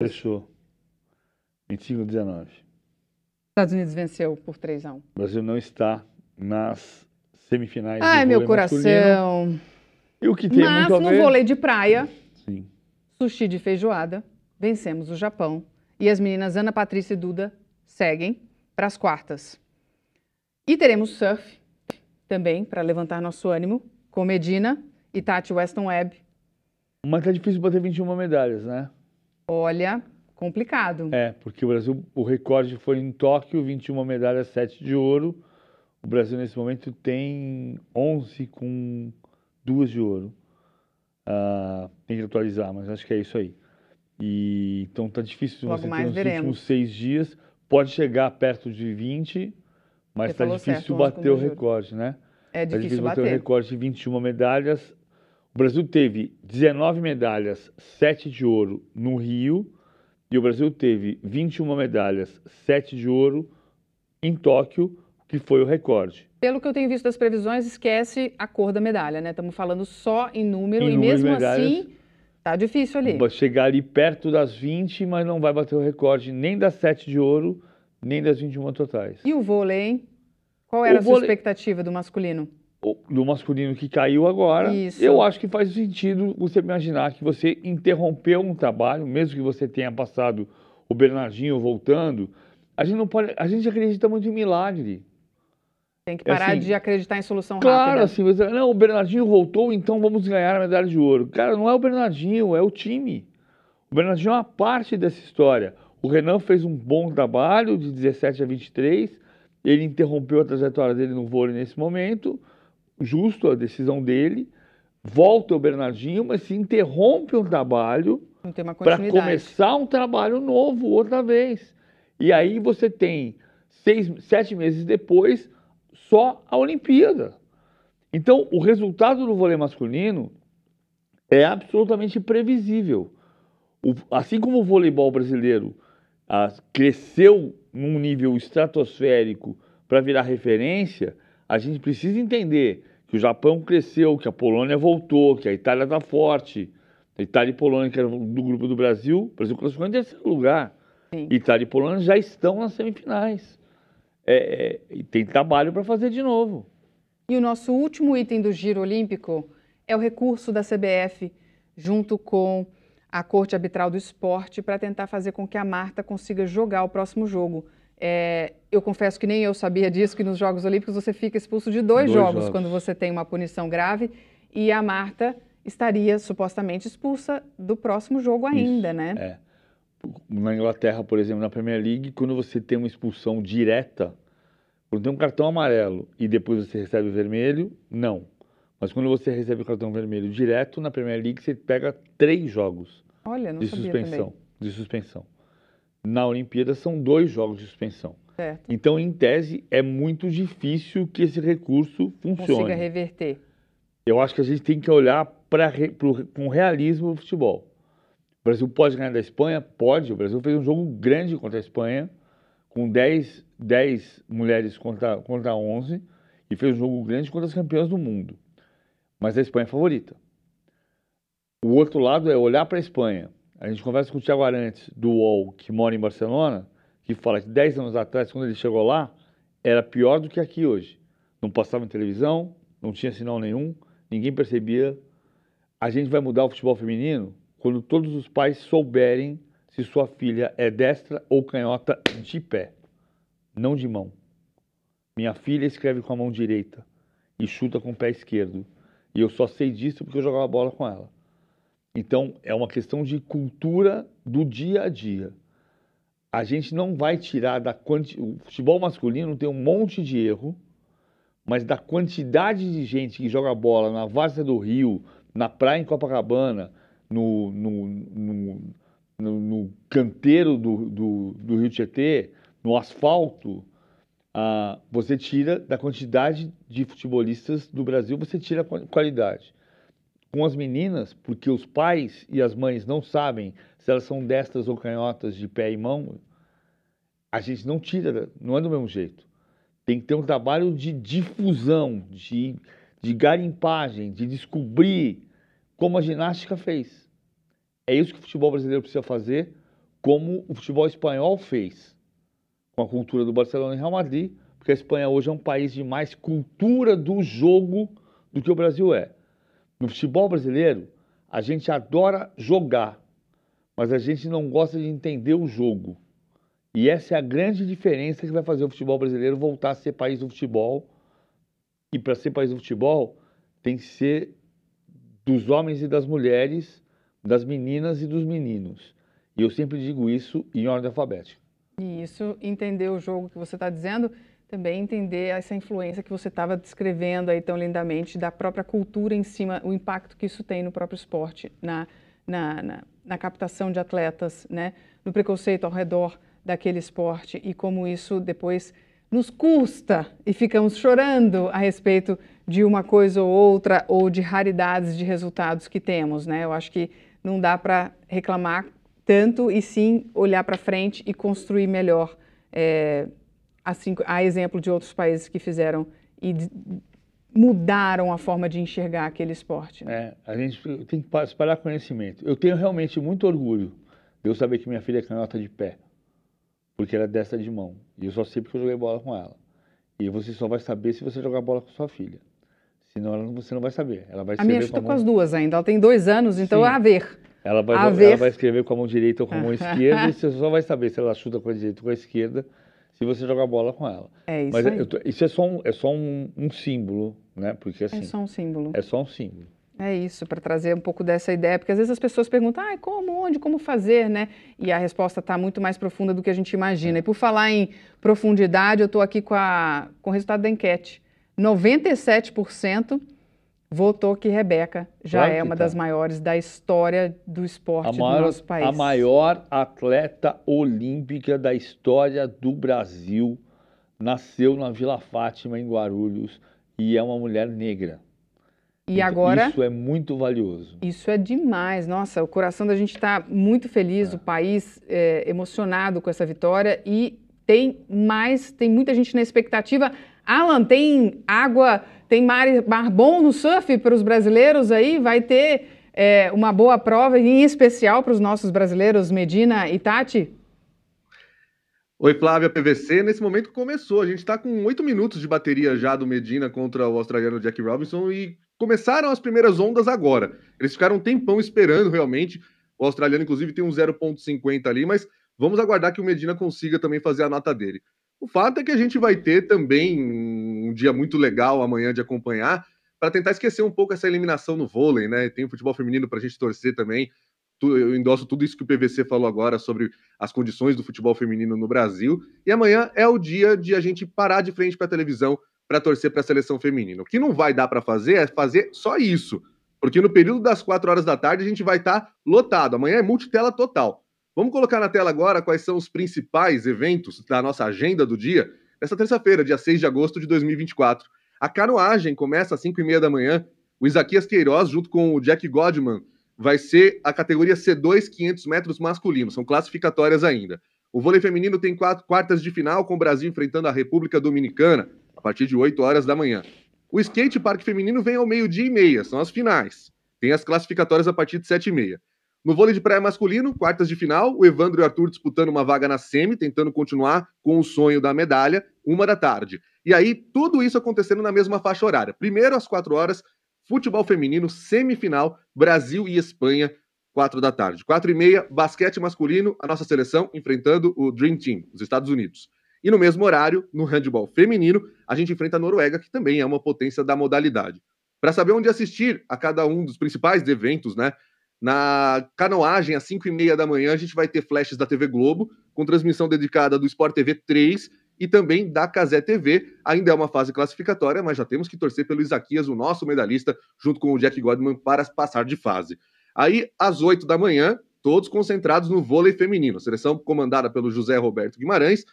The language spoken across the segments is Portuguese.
Fechou. 25 a 19. Estados Unidos venceu por 3 a 1. O Brasil não está nas semifinais Ai, do meu coração. E o que tem Mas muito no ver... vôlei de praia, Sim. sushi de feijoada, vencemos o Japão. E as meninas Ana Patrícia e Duda seguem para as quartas. E teremos surf também para levantar nosso ânimo com Medina e Tati Weston Webb. Mas tá difícil bater 21 medalhas, né? Olha, complicado. É, porque o Brasil, o recorde foi em Tóquio, 21 medalhas, 7 de ouro. O Brasil, nesse momento, tem 11 com 2 de ouro. Uh, tem que atualizar, mas acho que é isso aí. E, então tá difícil Logo você ter nos veremos. últimos seis dias. Pode chegar perto de 20, mas Você tá difícil certo, bater o recorde, né? É Tá difícil bater o recorde de 21 medalhas, o Brasil teve 19 medalhas, 7 de ouro no Rio, e o Brasil teve 21 medalhas, 7 de ouro em Tóquio, que foi o recorde. Pelo que eu tenho visto das previsões, esquece a cor da medalha, né? Estamos falando só em número em e número mesmo assim tá difícil ali. Vai chegar ali perto das 20, mas não vai bater o recorde nem das 7 de ouro, nem das 21 totais. E o vôlei, hein? Qual era o a sua vôlei... expectativa do masculino? do masculino que caiu agora, Isso. eu acho que faz sentido você imaginar que você interrompeu um trabalho, mesmo que você tenha passado o Bernardinho voltando, a gente não pode, a gente acredita muito em milagre. Tem que é parar assim, de acreditar em solução claro, rápida. Claro, assim, você, não, o Bernardinho voltou, então vamos ganhar a medalha de ouro. Cara, não é o Bernardinho, é o time. O Bernardinho é uma parte dessa história. O Renan fez um bom trabalho de 17 a 23, ele interrompeu a trajetória dele no vôlei nesse momento, justo a decisão dele, volta o Bernardinho, mas se interrompe o trabalho para começar um trabalho novo outra vez. E aí você tem seis, sete meses depois só a Olimpíada. Então o resultado do vôlei masculino é absolutamente previsível. O, assim como o voleibol brasileiro a, ah, cresceu num nível estratosférico para virar referência, a gente precisa entender que o Japão cresceu, que a Polônia voltou, que a Itália está forte. Itália e Polônia, que eram do grupo do Brasil, o Brasil classificou em terceiro lugar. Sim. Itália e Polônia já estão nas semifinais. É, é, e tem trabalho para fazer de novo. E o nosso último item do giro olímpico é o recurso da CBF, junto com a Corte Arbitral do Esporte, para tentar fazer com que a Marta consiga jogar o próximo jogo. É, eu confesso que nem eu sabia disso, que nos Jogos Olímpicos você fica expulso de dois, dois jogos, jogos, quando você tem uma punição grave. E a Marta estaria supostamente expulsa do próximo jogo ainda, Isso, né? É. Na Inglaterra, por exemplo, na Premier League, quando você tem uma expulsão direta, quando tem um cartão amarelo e depois você recebe o vermelho, não. Mas quando você recebe o cartão vermelho direto na Premier League, você pega três jogos Olha, de suspensão. De suspensão na Olimpíada são dois jogos de suspensão. Certo. Então, em tese, é muito difícil que esse recurso funcione. Consiga reverter. Eu acho que a gente tem que olhar para com realismo o futebol. O Brasil pode ganhar da Espanha? Pode. O Brasil fez um jogo grande contra a Espanha, com 10, 10 mulheres contra, contra 11, e fez um jogo grande contra as campeãs do mundo. Mas a Espanha é favorita. O outro lado é olhar para a Espanha a gente conversa com o Thiago Arantes, do UOL, que mora em Barcelona, que fala que 10 anos atrás, quando ele chegou lá, era pior do que aqui hoje. Não passava em televisão, não tinha sinal nenhum, ninguém percebia. A gente vai mudar o futebol feminino quando todos os pais souberem se sua filha é destra ou canhota de pé, não de mão. Minha filha escreve com a mão direita e chuta com o pé esquerdo. E eu só sei disso porque eu jogava bola com ela. Então, é uma questão de cultura do dia a dia. A gente não vai tirar da quantidade. O futebol masculino tem um monte de erro, mas da quantidade de gente que joga bola na Várzea do Rio, na praia em Copacabana, no, no, no, no, no canteiro do, do, do Rio Tietê, no asfalto, ah, você tira da quantidade de futebolistas do Brasil, você tira a qualidade com as meninas, porque os pais e as mães não sabem se elas são destas ou canhotas de pé e mão, a gente não tira, não é do mesmo jeito. Tem que ter um trabalho de difusão, de, de garimpagem, de descobrir como a ginástica fez. É isso que o futebol brasileiro precisa fazer, como o futebol espanhol fez, com a cultura do Barcelona e Real Madrid, porque a Espanha hoje é um país de mais cultura do jogo do que o Brasil é. No futebol brasileiro, a gente adora jogar, mas a gente não gosta de entender o jogo. E essa é a grande diferença que vai fazer o futebol brasileiro voltar a ser país do futebol. E para ser país do futebol, tem que ser dos homens e das mulheres, das meninas e dos meninos. E eu sempre digo isso em ordem alfabética. E isso, entender o jogo que você está dizendo. Também entender essa influência que você estava descrevendo aí tão lindamente da própria cultura em cima, o impacto que isso tem no próprio esporte, na, na, na, na captação de atletas, né? no preconceito ao redor daquele esporte e como isso depois nos custa e ficamos chorando a respeito de uma coisa ou outra ou de raridades de resultados que temos, né? Eu acho que não dá para reclamar tanto e sim olhar para frente e construir melhor é, assim, a exemplo de outros países que fizeram e mudaram a forma de enxergar aquele esporte. Né? É, a gente tem que espalhar conhecimento. Eu tenho realmente muito orgulho de eu saber que minha filha é canhota de pé, porque ela é desta de mão. E eu só sei porque eu joguei bola com ela. E você só vai saber se você jogar bola com sua filha. Senão ela, você não vai saber. Ela vai a minha chuta tá com, com as duas ainda. Ela tem dois anos, então Sim. é a ver. Ela vai, ela vai escrever com a mão direita ou com a mão esquerda e você só vai saber se ela chuta com a direita ou com a esquerda se você jogar bola com ela. É isso Mas é, aí. Tô, isso é só um, é só um, um símbolo, né? Porque é assim... É só um símbolo. É só um símbolo. É isso, para trazer um pouco dessa ideia, porque às vezes as pessoas perguntam, ah, como, onde, como fazer, né? E a resposta está muito mais profunda do que a gente imagina. É. E por falar em profundidade, eu estou aqui com, a, com o resultado da enquete. 97% votou que Rebeca já é uma tá. das maiores da história do esporte maior, do nosso país. A maior atleta olímpica da história do Brasil nasceu na Vila Fátima, em Guarulhos, e é uma mulher negra. E então, agora? Isso é muito valioso. Isso é demais. Nossa, o coração da gente está muito feliz, é. o país é, emocionado com essa vitória e tem mais, tem muita gente na expectativa. Alan, tem água tem mar, mar bom no surf para os brasileiros aí? Vai ter é, uma boa prova, em especial para os nossos brasileiros Medina e Tati? Oi, Flávia, PVC. Nesse momento começou. A gente está com oito minutos de bateria já do Medina contra o australiano Jack Robinson e começaram as primeiras ondas agora. Eles ficaram um tempão esperando realmente. O australiano, inclusive, tem um 0,50 ali, mas vamos aguardar que o Medina consiga também fazer a nota dele. O fato é que a gente vai ter também um dia muito legal amanhã de acompanhar para tentar esquecer um pouco essa eliminação no vôlei, né? Tem o futebol feminino para a gente torcer também. Eu endosso tudo isso que o PVC falou agora sobre as condições do futebol feminino no Brasil. E amanhã é o dia de a gente parar de frente para a televisão para torcer para a seleção feminina. O que não vai dar para fazer é fazer só isso, porque no período das quatro horas da tarde a gente vai estar tá lotado. Amanhã é multitela total. Vamos colocar na tela agora quais são os principais eventos da nossa agenda do dia nesta terça-feira, dia 6 de agosto de 2024. A canoagem começa às 5h30 da manhã. O Isaquias Queiroz, junto com o Jack Godman, vai ser a categoria C2 500 metros masculino. São classificatórias ainda. O vôlei feminino tem quatro quartas de final com o Brasil enfrentando a República Dominicana a partir de 8 horas da manhã. O skate parque feminino vem ao meio-dia e meia, são as finais. Tem as classificatórias a partir de 7 e meia. No vôlei de praia masculino, quartas de final, o Evandro e o Arthur disputando uma vaga na semi, tentando continuar com o sonho da medalha, uma da tarde. E aí, tudo isso acontecendo na mesma faixa horária. Primeiro, às quatro horas, futebol feminino, semifinal, Brasil e Espanha, quatro da tarde. Quatro e meia, basquete masculino, a nossa seleção enfrentando o Dream Team, os Estados Unidos. E no mesmo horário, no handball feminino, a gente enfrenta a Noruega, que também é uma potência da modalidade. Para saber onde assistir a cada um dos principais eventos, né, na canoagem, às 5 e meia da manhã, a gente vai ter flashes da TV Globo, com transmissão dedicada do Sport TV 3 e também da Casé TV. Ainda é uma fase classificatória, mas já temos que torcer pelo Isaquias, o nosso medalhista, junto com o Jack Godman, para passar de fase. Aí, às 8 da manhã, todos concentrados no vôlei feminino. A seleção comandada pelo José Roberto Guimarães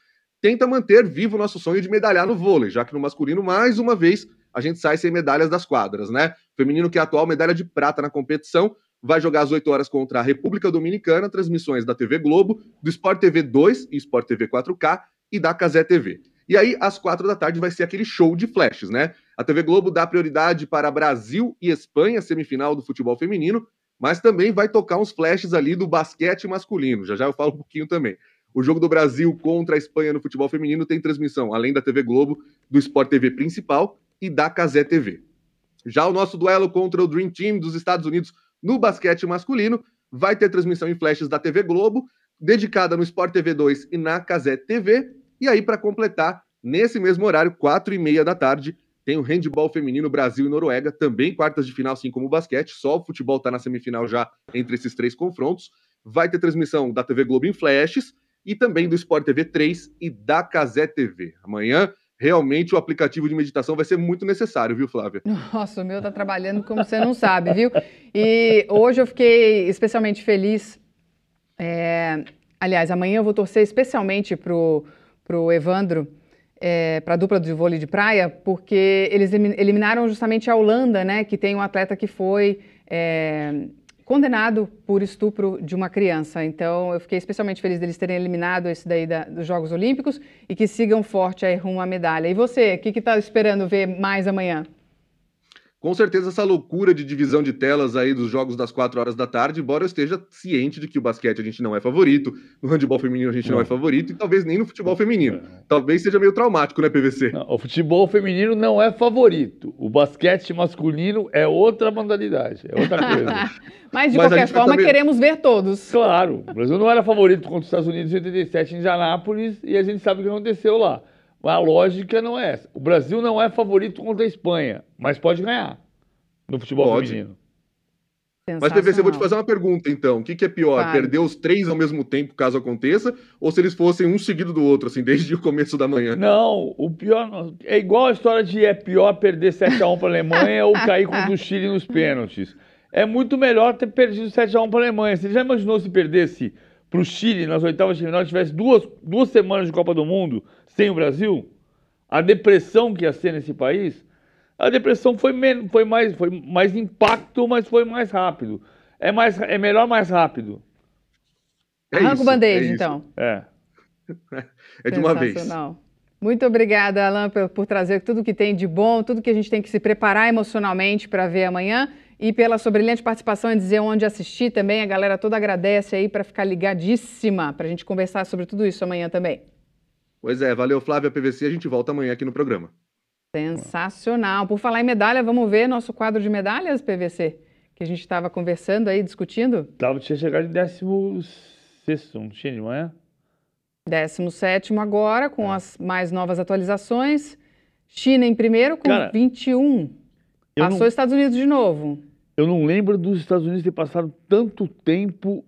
tenta manter vivo o nosso sonho de medalhar no vôlei, já que no masculino, mais uma vez, a gente sai sem medalhas das quadras, né? feminino que é a atual medalha de prata na competição vai jogar às 8 horas contra a República Dominicana, transmissões da TV Globo, do Sport TV 2 e Sport TV 4K e da Casé TV. E aí, às quatro da tarde, vai ser aquele show de flashes, né? A TV Globo dá prioridade para Brasil e Espanha, semifinal do futebol feminino, mas também vai tocar uns flashes ali do basquete masculino. Já já eu falo um pouquinho também. O jogo do Brasil contra a Espanha no futebol feminino tem transmissão, além da TV Globo, do Sport TV principal e da Casé TV. Já o nosso duelo contra o Dream Team dos Estados Unidos no basquete masculino. Vai ter transmissão em flashes da TV Globo, dedicada no Sport TV 2 e na Casé TV. E aí, para completar, nesse mesmo horário, quatro e meia da tarde, tem o handball feminino Brasil e Noruega, também quartas de final, assim como o basquete. Só o futebol está na semifinal já entre esses três confrontos. Vai ter transmissão da TV Globo em flashes e também do Sport TV 3 e da Casé TV. Amanhã realmente o aplicativo de meditação vai ser muito necessário, viu, Flávia? Nossa, o meu tá trabalhando como você não sabe, viu? E hoje eu fiquei especialmente feliz. É... Aliás, amanhã eu vou torcer especialmente pro, pro Evandro, é, para a dupla de vôlei de praia, porque eles eliminaram justamente a Holanda, né? Que tem um atleta que foi. É condenado por estupro de uma criança. Então, eu fiquei especialmente feliz deles terem eliminado esse daí da, dos Jogos Olímpicos e que sigam forte aí rumo à medalha. E você, o que está esperando ver mais amanhã? com certeza essa loucura de divisão de telas aí dos jogos das 4 horas da tarde, embora eu esteja ciente de que o basquete a gente não é favorito, no handebol feminino a gente não, é, é. favorito e talvez nem no futebol feminino. É. Talvez seja meio traumático, né, PVC? Não, o futebol feminino não é favorito. O basquete masculino é outra modalidade, é outra coisa. Mas de Mas qualquer forma queremos ver todos. Claro, o Brasil não era favorito contra os Estados Unidos em 87 em Anápolis e a gente sabe o que aconteceu lá. A lógica não é essa. O Brasil não é favorito contra a Espanha, mas pode ganhar no futebol pode. feminino. Mas, TVC, eu vou te fazer uma pergunta, então. O que, que é pior? Perder os três ao mesmo tempo, caso aconteça, ou se eles fossem um seguido do outro, assim, desde o começo da manhã? Não, o pior. É igual a história de é pior perder 7x1 para a Alemanha ou cair contra o Chile nos pênaltis. É muito melhor ter perdido 7x1 para a Alemanha. Você já imaginou se perdesse para o Chile nas oitavas de final tivesse duas, duas semanas de Copa do Mundo sem o Brasil, a depressão que ia ser nesse país, a depressão foi, menos, foi, mais, foi mais impacto, mas foi mais rápido. É, mais, é melhor mais rápido. É Arranca o band-aid, é então. É. É de uma vez. Muito obrigada, Alan, por, por trazer tudo que tem de bom, tudo que a gente tem que se preparar emocionalmente para ver amanhã e pela sua brilhante participação em dizer onde assistir também. A galera toda agradece aí para ficar ligadíssima, para a gente conversar sobre tudo isso amanhã também. Pois é, valeu Flávia PVC, a gente volta amanhã aqui no programa. Sensacional. Por falar em medalha, vamos ver nosso quadro de medalhas, PVC, que a gente estava conversando aí, discutindo. Tava, tinha chegado em 16, não tinha de manhã? 17 agora, com é. as mais novas atualizações. China em primeiro com Cara, 21. Eu Passou não... Estados Unidos de novo. Eu não lembro dos Estados Unidos ter passado tanto tempo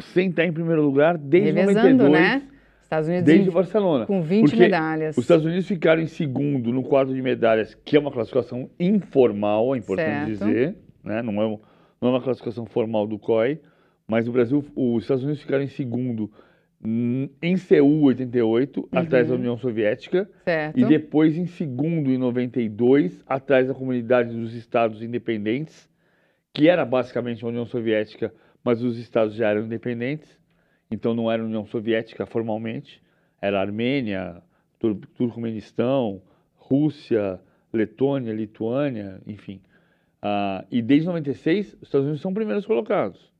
sem estar em primeiro lugar desde Revezando, 92. né? Estados Unidos desde em... Barcelona. Com 20 Porque medalhas. Os Estados Unidos ficaram em segundo no quadro de medalhas, que é uma classificação informal, é importante certo. dizer. Né? Não, é, não é uma classificação formal do COI. Mas o Brasil, os Estados Unidos ficaram em segundo em Seul, 88, uhum. atrás da União Soviética. Certo. E depois em segundo, em 92, atrás da Comunidade dos Estados Independentes, que era basicamente a União Soviética, mas os estados já eram independentes. Então não era União Soviética formalmente, era Armênia, Tur Turcomenistão, Rússia, Letônia, Lituânia, enfim. Ah, e desde 96, os Estados Unidos são primeiros colocados.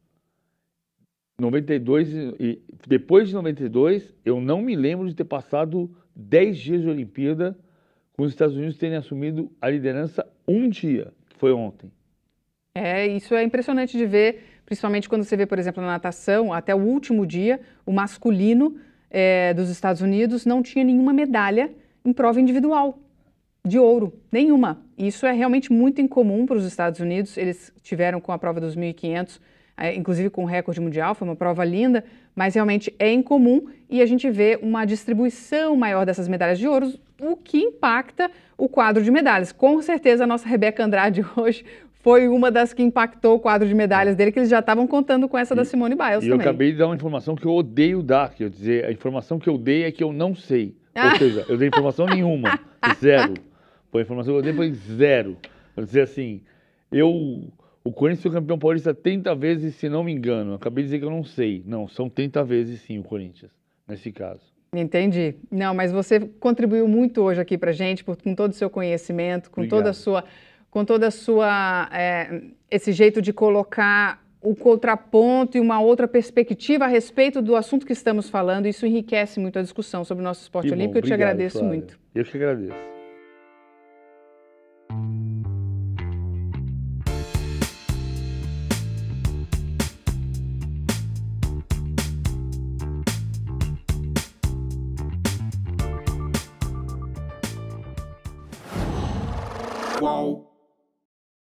92 e depois de 92, eu não me lembro de ter passado 10 dias de Olimpíada com os Estados Unidos terem assumido a liderança um dia, que foi ontem. É, isso é impressionante de ver, principalmente quando você vê, por exemplo, na natação, até o último dia, o masculino é, dos Estados Unidos não tinha nenhuma medalha em prova individual de ouro, nenhuma. Isso é realmente muito incomum para os Estados Unidos. Eles tiveram com a prova dos 1500 é, inclusive com recorde mundial, foi uma prova linda, mas realmente é incomum e a gente vê uma distribuição maior dessas medalhas de ouro, o que impacta o quadro de medalhas. Com certeza a nossa Rebeca Andrade hoje foi uma das que impactou o quadro de medalhas dele, que eles já estavam contando com essa e, da Simone Biles e também. eu acabei de dar uma informação que eu odeio dar, quer dizer, a informação que eu dei é que eu não sei. Ou seja, eu dei informação nenhuma, zero. Foi a informação que eu dei foi zero. Quer dizer assim, eu o Corinthians foi campeão paulista 30 vezes, se não me engano. Acabei de dizer que eu não sei. Não, são 30 vezes sim o Corinthians, nesse caso. Entendi. Não, mas você contribuiu muito hoje aqui pra gente, por, com todo o seu conhecimento, com Obrigado. toda a sua. Com toda a sua. É, esse jeito de colocar o contraponto e uma outra perspectiva a respeito do assunto que estamos falando. Isso enriquece muito a discussão sobre o nosso esporte que olímpico. Bom, obrigado, eu te agradeço Flávia. muito. Eu que agradeço.